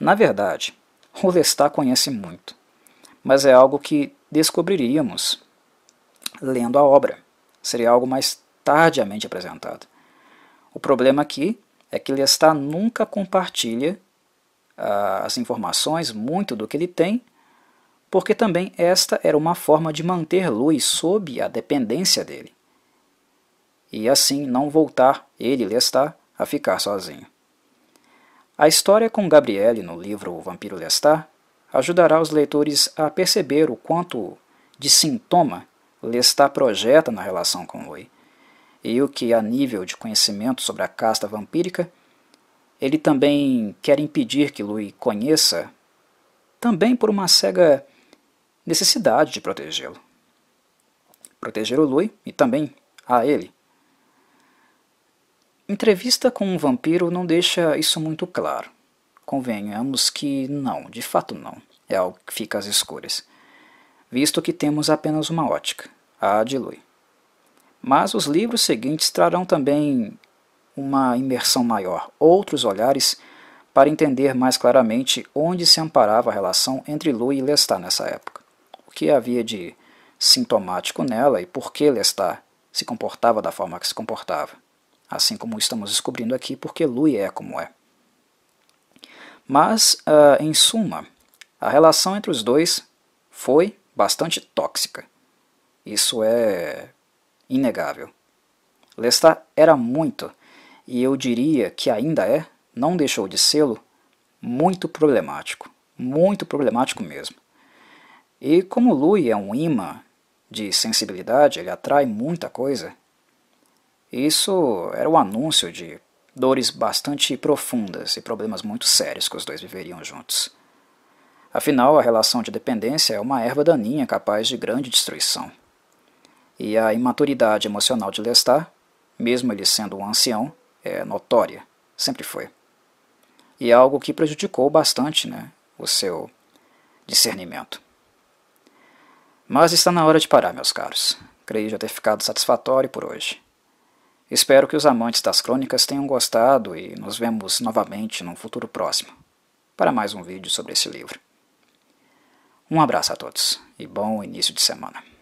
Na verdade, o Lestat conhece muito, mas é algo que descobriríamos lendo a obra. Seria algo mais tardiamente apresentado. O problema aqui é que Lestat nunca compartilha ah, as informações, muito do que ele tem, porque também esta era uma forma de manter Louis sob a dependência dele, e assim não voltar ele, Lestat, a ficar sozinho. A história com Gabriele no livro O Vampiro Lestat ajudará os leitores a perceber o quanto de sintoma Lestat projeta na relação com Louis e o que a nível de conhecimento sobre a casta vampírica, ele também quer impedir que Louis conheça, também por uma cega necessidade de protegê-lo. Proteger o Louis e também a ele. Entrevista com um vampiro não deixa isso muito claro. Convenhamos que não, de fato não. É algo que fica às escuras. Visto que temos apenas uma ótica, a de Louis. Mas os livros seguintes trarão também uma imersão maior, outros olhares para entender mais claramente onde se amparava a relação entre Lu e Lestat nessa época, o que havia de sintomático nela e por que Lestat se comportava da forma que se comportava, assim como estamos descobrindo aqui porque Lu é como é. Mas, uh, em suma, a relação entre os dois foi bastante tóxica. Isso é inegável. Lestat era muito, e eu diria que ainda é, não deixou de sê-lo, muito problemático, muito problemático mesmo. E como Louis é um imã de sensibilidade, ele atrai muita coisa. Isso era um anúncio de dores bastante profundas e problemas muito sérios que os dois viveriam juntos. Afinal, a relação de dependência é uma erva daninha capaz de grande destruição e a imaturidade emocional de Lestat, mesmo ele sendo um ancião, é notória, sempre foi. E é algo que prejudicou bastante né, o seu discernimento. Mas está na hora de parar, meus caros. Creio já ter ficado satisfatório por hoje. Espero que os amantes das crônicas tenham gostado e nos vemos novamente num futuro próximo para mais um vídeo sobre esse livro. Um abraço a todos e bom início de semana.